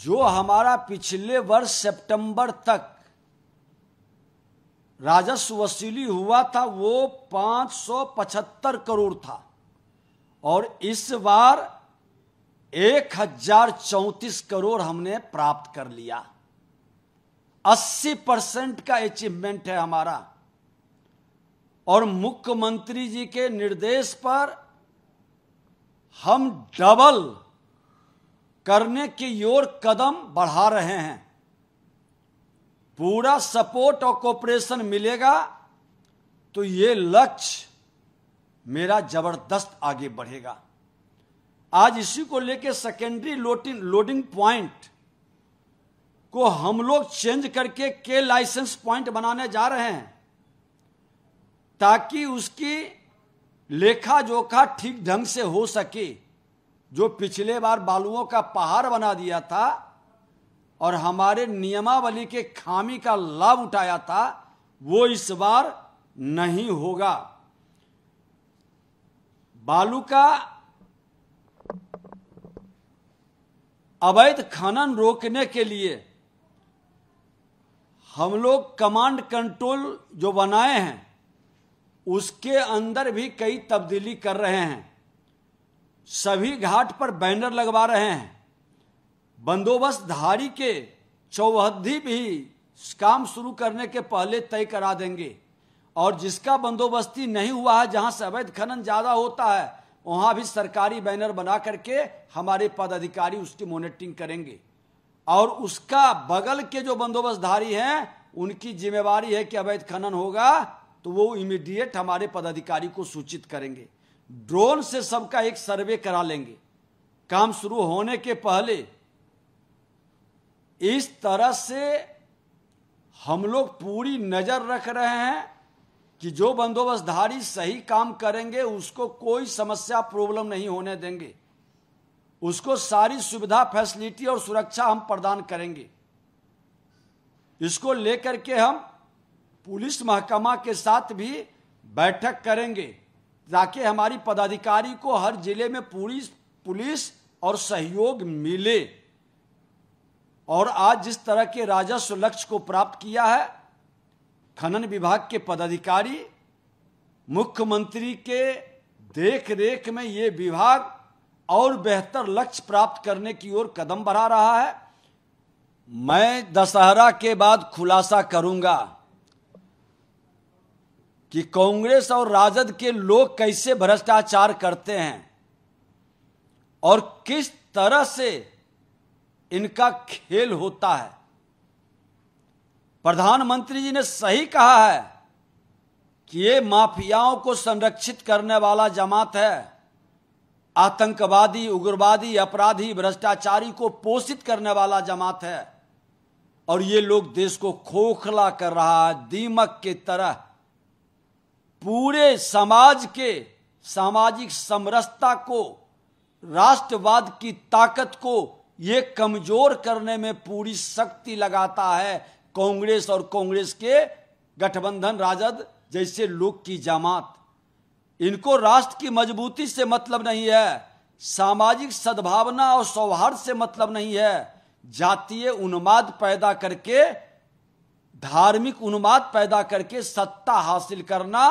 जो हमारा पिछले वर्ष सितंबर तक राजस्व वसूली हुआ था वो 575 करोड़ था और इस बार एक हजार चौतीस करोड़ हमने प्राप्त कर लिया 80 परसेंट का अचीवमेंट है हमारा और मुख्यमंत्री जी के निर्देश पर हम डबल करने की ओर कदम बढ़ा रहे हैं पूरा सपोर्ट और कोऑपरेशन मिलेगा तो ये लक्ष्य मेरा जबरदस्त आगे बढ़ेगा आज इसी को लेकर सेकेंडरी लोडिंग लोडिंग प्वाइंट को हम लोग चेंज करके के लाइसेंस पॉइंट बनाने जा रहे हैं ताकि उसकी लेखा जोखा ठीक ढंग से हो सके जो पिछले बार बालुओं का पहाड़ बना दिया था और हमारे नियमावली के खामी का लाभ उठाया था वो इस बार नहीं होगा बालू का अवैध खनन रोकने के लिए हम लोग कमांड कंट्रोल जो बनाए हैं उसके अंदर भी कई तब्दीली कर रहे हैं सभी घाट पर बैनर लगवा रहे हैं बंदोबस्त धारी के चौहद्दी भी काम शुरू करने के पहले तय करा देंगे और जिसका बंदोबस्ती नहीं हुआ है जहां से अवैध खनन ज्यादा होता है वहां भी सरकारी बैनर बना करके हमारे पदाधिकारी उसकी मॉनिटरिंग करेंगे और उसका बगल के जो बंदोबस्तधारी हैं उनकी जिम्मेवारी है कि अवैध खनन होगा तो वो इमीडिएट हमारे पदाधिकारी को सूचित करेंगे ड्रोन से सबका एक सर्वे करा लेंगे काम शुरू होने के पहले इस तरह से हम लोग पूरी नजर रख रहे हैं कि जो बंदोबस्तधारी सही काम करेंगे उसको कोई समस्या प्रॉब्लम नहीं होने देंगे उसको सारी सुविधा फैसिलिटी और सुरक्षा हम प्रदान करेंगे इसको लेकर के हम पुलिस महकमा के साथ भी बैठक करेंगे ताकि हमारी पदाधिकारी को हर जिले में पूरी पुलिस और सहयोग मिले और आज जिस तरह के राजस्व लक्ष्य को प्राप्त किया है खनन विभाग के पदाधिकारी मुख्यमंत्री के देख रेख में ये विभाग और बेहतर लक्ष्य प्राप्त करने की ओर कदम बढ़ा रहा है मैं दशहरा के बाद खुलासा करूंगा कि कांग्रेस और राजद के लोग कैसे भ्रष्टाचार करते हैं और किस तरह से इनका खेल होता है प्रधानमंत्री जी ने सही कहा है कि ये माफियाओं को संरक्षित करने वाला जमात है आतंकवादी उग्रवादी अपराधी भ्रष्टाचारी को पोषित करने वाला जमात है और ये लोग देश को खोखला कर रहा है दीमक की तरह पूरे समाज के सामाजिक समरसता को राष्ट्रवाद की ताकत को ये कमजोर करने में पूरी शक्ति लगाता है कांग्रेस और कांग्रेस के गठबंधन राजद जैसे लोग की जमात इनको राष्ट्र की मजबूती से मतलब नहीं है सामाजिक सद्भावना और सौहार्द से मतलब नहीं है जातीय उन्माद पैदा करके धार्मिक उन्माद पैदा करके सत्ता हासिल करना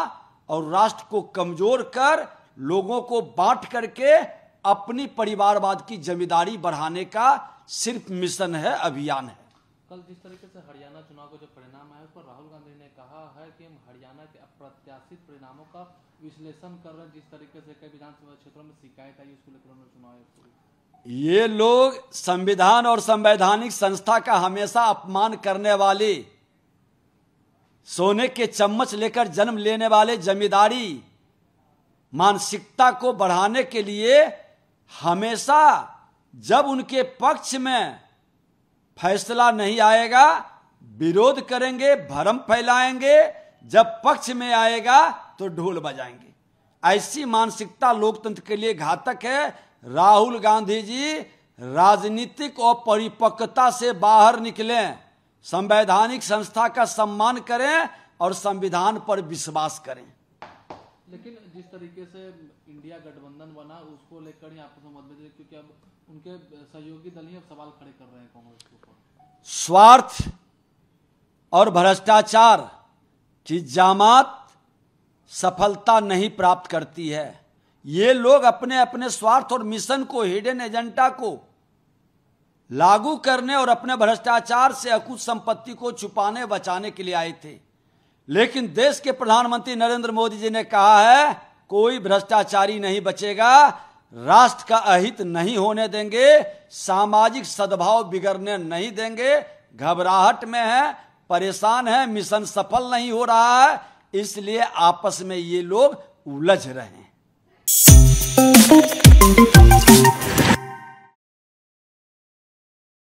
और राष्ट्र को कमजोर कर लोगों को बांट करके अपनी परिवारवाद की जिम्मेदारी बढ़ाने का सिर्फ मिशन है अभियान है कल जिस तरीके से हरियाणा चुनाव का जो परिणाम आया उस पर राहुल गांधी ने कहा है कि हम हरियाणा के अप्रत्याशित परिणामों का विश्लेषण कर रहे हैं जिस तरीके से कई विधानसभा क्षेत्रों में शिकायत आई उसको लेकर चुनाव ये लोग संविधान और संवैधानिक संस्था का हमेशा अपमान करने वाली सोने के चम्मच लेकर जन्म लेने वाले जमींदारी मानसिकता को बढ़ाने के लिए हमेशा जब उनके पक्ष में फैसला नहीं आएगा विरोध करेंगे भरम फैलाएंगे जब पक्ष में आएगा तो ढोल बजाएंगे ऐसी मानसिकता लोकतंत्र के लिए घातक है राहुल गांधी जी राजनीतिक और परिपक्वता से बाहर निकलें संवैधानिक संस्था का सम्मान करें और संविधान पर विश्वास करें लेकिन जिस तरीके से इंडिया गठबंधन बना उसको लेकर आपको आपको मतभेद क्योंकि अब उनके सहयोगी दल ही अब सवाल खड़े कर रहे हैं कांग्रेस के ऊपर स्वार्थ और भ्रष्टाचार की जामात सफलता नहीं प्राप्त करती है ये लोग अपने अपने स्वार्थ और मिशन को हिडन एजेंडा को लागू करने और अपने भ्रष्टाचार से अकूत संपत्ति को छुपाने बचाने के लिए आए थे लेकिन देश के प्रधानमंत्री नरेंद्र मोदी जी ने कहा है कोई भ्रष्टाचारी नहीं बचेगा राष्ट्र का अहित नहीं होने देंगे सामाजिक सद्भाव बिगड़ने नहीं देंगे घबराहट में है परेशान है मिशन सफल नहीं हो रहा है इसलिए आपस में ये लोग उलझ रहे हैं